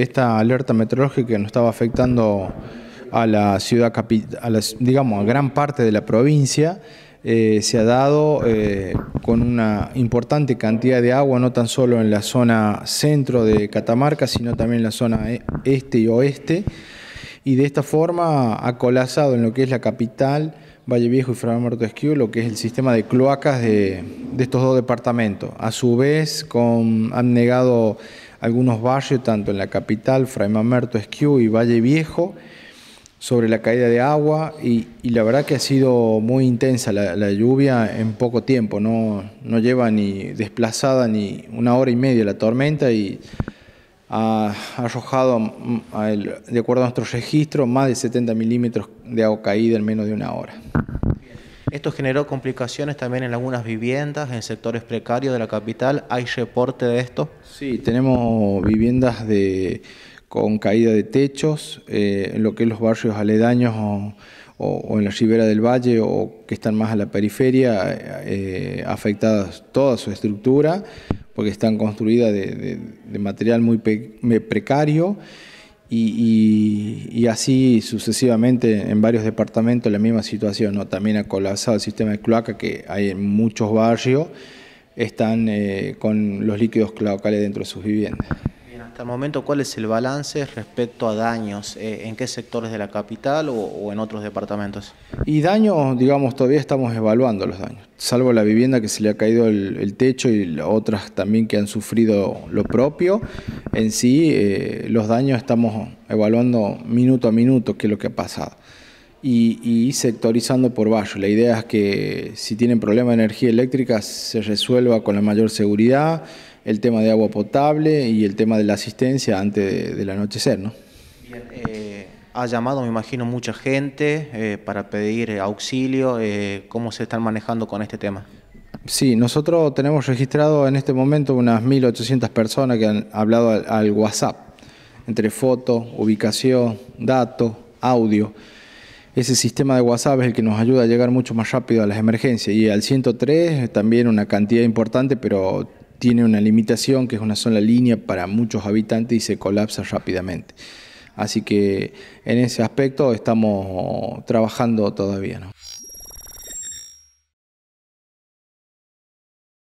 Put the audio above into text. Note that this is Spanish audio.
Esta alerta meteorológica nos estaba afectando a la ciudad capital, digamos, a gran parte de la provincia, eh, se ha dado eh, con una importante cantidad de agua, no tan solo en la zona centro de Catamarca, sino también en la zona e, este y oeste, y de esta forma ha colapsado en lo que es la capital, Valle Viejo y Fray Muerto Esquiú, lo que es el sistema de cloacas de, estos dos departamentos. A su vez, han negado algunos valles, tanto en la capital, Fray Mamerto, Esquiú y Valle Viejo, sobre la caída de agua y, la verdad que ha sido muy intensa la, lluvia en poco tiempo, no, lleva ni desplazada ni una hora y media la tormenta y ha arrojado, de acuerdo a nuestro registro, más de 70 milímetros de agua caída en menos de una hora. Esto generó complicaciones también en algunas viviendas, en sectores precarios de la capital. ¿Hay reporte de esto? Sí, tenemos viviendas con caída de techos, eh, en lo que es los barrios aledaños o, en la ribera del valle o que están más a la periferia, eh, afectadas toda su estructura, porque están construidas de, material muy precario. Y, así sucesivamente en varios departamentos la misma situación, ¿no? También ha colapsado el sistema de cloaca que hay en muchos barrios, están eh, con los líquidos cloacales dentro de sus viviendas hasta el momento cuál es el balance respecto a daños? Eh, ¿En qué sectores de la capital o, en otros departamentos? Y daños, digamos, todavía estamos evaluando los daños, salvo la vivienda que se le ha caído el, techo y otras también que han sufrido lo propio. En sí, eh, los daños estamos evaluando minuto a minuto qué es lo que ha pasado y, sectorizando por barrio. La idea es que si tienen problema de energía eléctrica se resuelva con la mayor seguridad, el tema de agua potable y el tema de la asistencia antes del anochecer. ¿no? Bien, eh, ha llamado, me imagino, mucha gente eh, para pedir eh, auxilio. ¿Cómo se están manejando con este tema? Sí, nosotros tenemos registrado en este momento unas 1.800 personas que han hablado al, WhatsApp, entre foto, ubicación, dato, audio. Ese sistema de WhatsApp es el que nos ayuda a llegar mucho más rápido a las emergencias. Y al 103 también una cantidad importante, pero tiene una limitación que es una sola línea para muchos habitantes y se colapsa rápidamente. Así que en ese aspecto estamos trabajando todavía. ¿no?